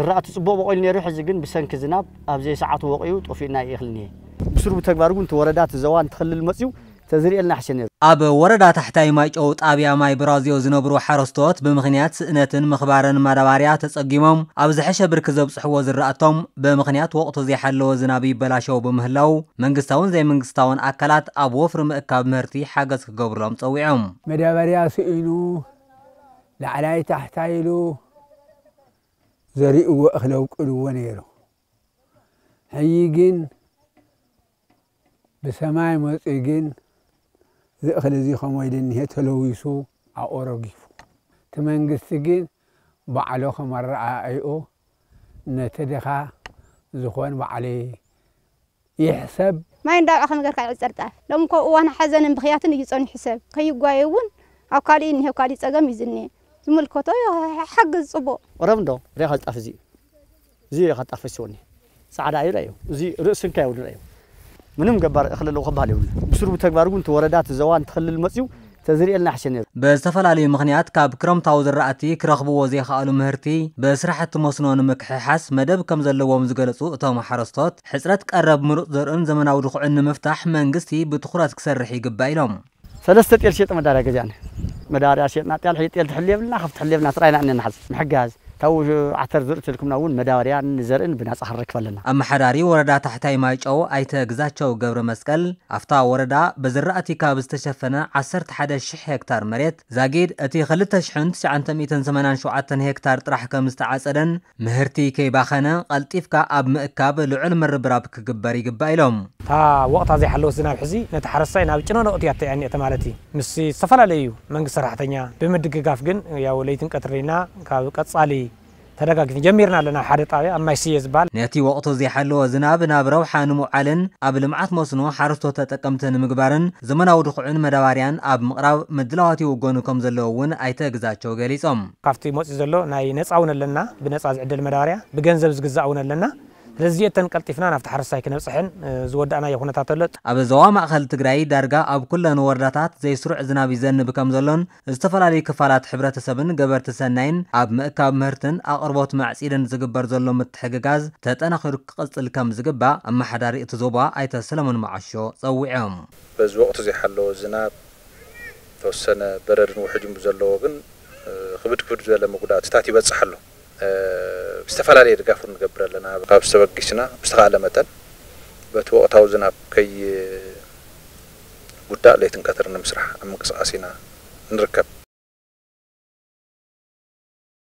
ዝራእቲ ፅቡቅ በቆሉ ነይሩ ሕዚ ግን ብሰንኪ ዝናብ ኣብ ዘይሰዓቱ ወቂዩ ጠፊኡና እዩ እኽሊ እኒሄ ብስሩ ብተግባር እውን እቲ ወረዳ እቲ ዞባ እንትክልል መፅዩ ተዝርኤልና ሓሸ ነይሩ ኣብ ወረዳ ታሕታይ ማይጨው ጣብያ ማይ ብራዝዮ ዝነብሩ ሓረስቶት ብምኽንያት ስእነትን ምኽባርን ማዳባርያ ተጸጊሞም ኣብ ዝሐሸ ብርኪ ዘብፅሕዎ ዝራእቶም ብምኽንያት ወቕቱ ዘይሓለወ ዝናብ ይበላሸው ብምህላው መንግስታውን ዘይመንግስታውን ኣካላት ኣብ ወፍሪ ምእካብ ምህርቲ ሓገዝ ክገብርሎም ፀዊዖም መዳበርያ ስኢኑ ላዕላይ ታሕታይ ኢሉ زريء وأخلو قلو ونيرو حيجين بسماي مصيجين زأخل زي خمويدن هي تلويسو أورغيفو تمنجست جين بعلو خمر أيو نتدخا زخوان بعلي يحسب ما يندار أخ نجر كاي أزرتاف لو مكو وانا حزن بخياتن يصون حساب كي يقايون أو كالي إنه كالي تجمع زني ዝምልከቶ ሓገዝ ፅቡቅ ረምዶ ሪኻ ዝጣፍ እዚ እዚ ሪኻ ዝጣፍ ወኒ ፃዕዳ እዩ እዩ እዚ ርእስንካ የብሉን እዩ ምንም ገባር እኽሊ ኣለዎ ክበሃል የብሉ ብስሩብ ተግባር እውን ወረዳ ዞባ እንትክልል መፅዩ ተዝርኤልና ሕሸ ነይሩ ብዝተፈላለዩ ምክንያት ካብ ክረምታዊ ዝራእቲ ክረኽብዎ ዘይከኣሉ ምህርቲ ብስራሕቲ መስኖ ንምክሕሓስ መደብ ከም ዘለዎም ዝገለጹ እቶም ሓረስቶት ሕፅረት ቀረብ ምሩፅ ዘርእን ዘመናዊ ድኹዕን ንምፍታሕ መንግስቲ ብትኩረት ክሰርሕ ይግባእ ኢሎም ሰለስተ ጤል ሸጠ መዳርያ ገዛእነ مداريا شيطنا تيال حي تيال تحلي بلنا خف تحلي بلنا ترينا اني نحز محجاز تو عتر زرت لكم نون مداريا نزر ان بناس فلنا ام حراري وردا تحت اي ماجو اي تاغزاچو غبر مسقل افتا وردا بزراتي كاب استشفنا 10 حدا شح هكتار مريت زاجيد اتي خلت شحنت 980 شعتن هكتار طرح كم مهرتي كي باخنا قلطيفكا اب مكاب لعل مربراب كغبري غبايلوم ወቕታ ዘይሓለወ ዝናብ ሕዚ ነቲ ሓረስታይ ናብ ጭኖ ነቕቱ እያ ተያኒ እተ ማለት እዩ ምስ ዝተፈላለዩ መንግስቲ ሰራሕተኛ ብምድግጋፍ ግን ያው ለይትን ቀትሪና ካብ ቀጻሊ ተደጋጊፍን ጀሚርና ኣለና ሓደ ጣብያ ኣብ ማይስየ ዝበሃል ነቲ ወቕቱ ዘይሓለወ ዝናብ ናብ ረብሓ ንምውዓልን ኣብ ልምዓት መስኖ ሓረስቶ ተጠቀምቲ ንምግባርን ዘመናዊ ድኹዕን መዳባርያን ኣብ ምቕራብ ምድላዋት ይውገኑ ከም ዘለዎ እውን ኣይተ ግዛቸው ገሊፆም ካብቲ መፅኡ ዘሎ ናይ ነፃ እውን ኣለና ብነፃ ዝዕደል መዳባርያ ብገንዘብ ዝግዛእ እውን ኣለና ስለዝየተን ቀልጢፍና ናብቲ ሓረስታይ ክነብፅሕን ዝወዳእናዮ ኩነታት ኣሎ ኣብ ዞባ ማእኸል ትግራይ ዳርጋ ኣብ ኩለን ወረዳታት ዘይስሩዕ ዝናብ ይዘንብ ከም ዘሎን ዝተፈላለዩ ክፋላት ሕብረተሰብን ገበርቲ ሰናይን ኣብ ምእካብ ምህርትን ኣቕርቦት ማዕፂድን ዝግበር ዘሎ ምትሕግጋዝ ተጠናኺሩ ክቕፅል ከም ዝግባእ ኣመሓዳሪ እቲ ዞባ ኣይተ ሰለሞን ማዓሾ ፀዊዖም በዚ ወቅቲ ዘይሓለዎ ዝናብ ተወሰነ በረድን ውሕጅም ዘለዎ ግን ክብድ ክብድ ዝበለ መጉዳእትታት ይበፅሕ ኣሎ ዝተፈላለየ ድጋፍ ንገብር ኣለና ካብ ዝተበጊስና ብዝተካኣለ መጠን በቲ ወቅታዊ ዝናብ ከይ ጉዳእ ለይትንቀትር ንምስራሕ ኣብ ምንቅስቃስ ኢና ንርከብ